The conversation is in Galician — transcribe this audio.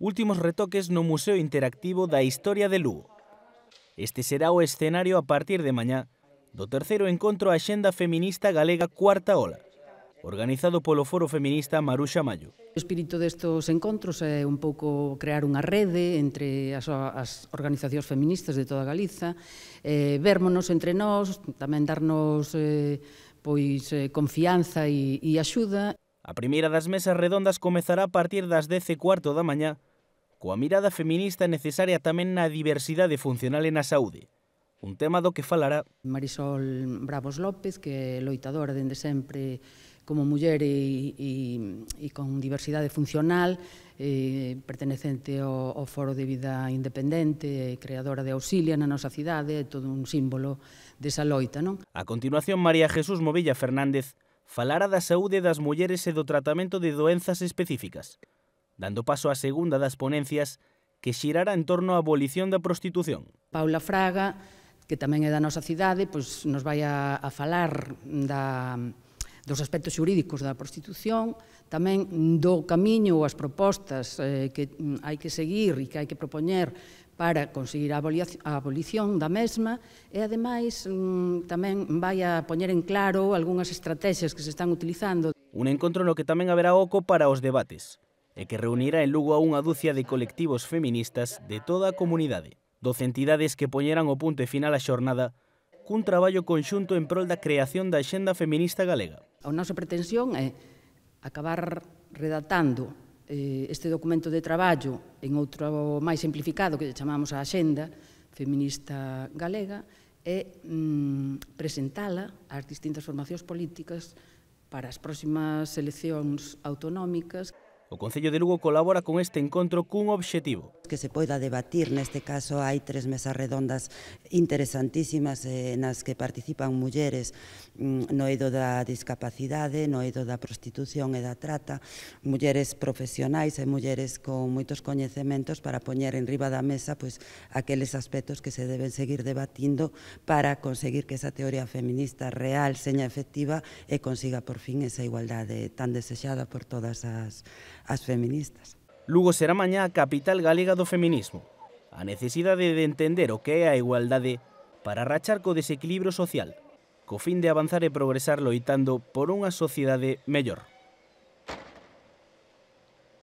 últimos retoques no Museo Interactivo da Historia de Lugo. Este será o escenario a partir de mañá do terceiro encontro a Xenda Feminista Galega Cuarta Ola, organizado polo Foro Feminista Maruxa Mayo. O espírito destos encontros é un pouco crear unha rede entre as, as organizacións feministas de toda Galiza, eh, vermonos entre nós, tamén darnos eh, pois eh, confianza e, e axuda. A primeira das mesas redondas comezará a partir das 10 e cuarto da mañá coa mirada feminista necesaria tamén na diversidade funcional e na saúde, un tema do que falará Marisol Bravos López, que é loitadora dende sempre como muller e, e, e con diversidade funcional, e, eh, pertenecente ao, ao Foro de Vida Independente, e creadora de Auxilia na nosa cidade, é todo un símbolo desa loita. Non? A continuación, María Jesús Movilla Fernández falará da saúde das mulleres e do tratamento de doenzas específicas dando paso á segunda das ponencias que xirará en torno á abolición da prostitución. Paula Fraga, que tamén é da nosa cidade, pois nos vai a, a falar da, dos aspectos xurídicos da prostitución, tamén do camiño ou as propostas eh, que hai que seguir e que hai que propoñer para conseguir a abolición da mesma e, ademais, mm, tamén vai a poñer en claro algunhas estrategias que se están utilizando. Un encontro no que tamén haberá oco para os debates e que reunirá en Lugo a unha dúcia de colectivos feministas de toda a comunidade. Doce entidades que poñeran o punto e final á xornada cun traballo conxunto en prol da creación da xenda feminista galega. A nosa pretensión é acabar redatando eh, este documento de traballo en outro máis simplificado que chamamos a xenda feminista galega e mm, presentala ás distintas formacións políticas para as próximas eleccións autonómicas. O Concello de Lugo colabora con este encontro cun obxectivo, que se poida debatir. Neste caso hai tres mesas redondas interesantísimas eh, nas que participan mulleres mm, no eido da discapacidade, no eido da prostitución e da trata, mulleres profesionais e mulleres con moitos coñecementos para poñer en riba da mesa pois, aqueles aspectos que se deben seguir debatindo para conseguir que esa teoría feminista real seña efectiva e eh, consiga por fin esa igualdade eh, tan desexada por todas as, as feministas. Lugo será mañá a capital galega do feminismo. A necesidade de entender o que é a igualdade para rachar co desequilibrio social, co fin de avanzar e progresar loitando por unha sociedade mellor.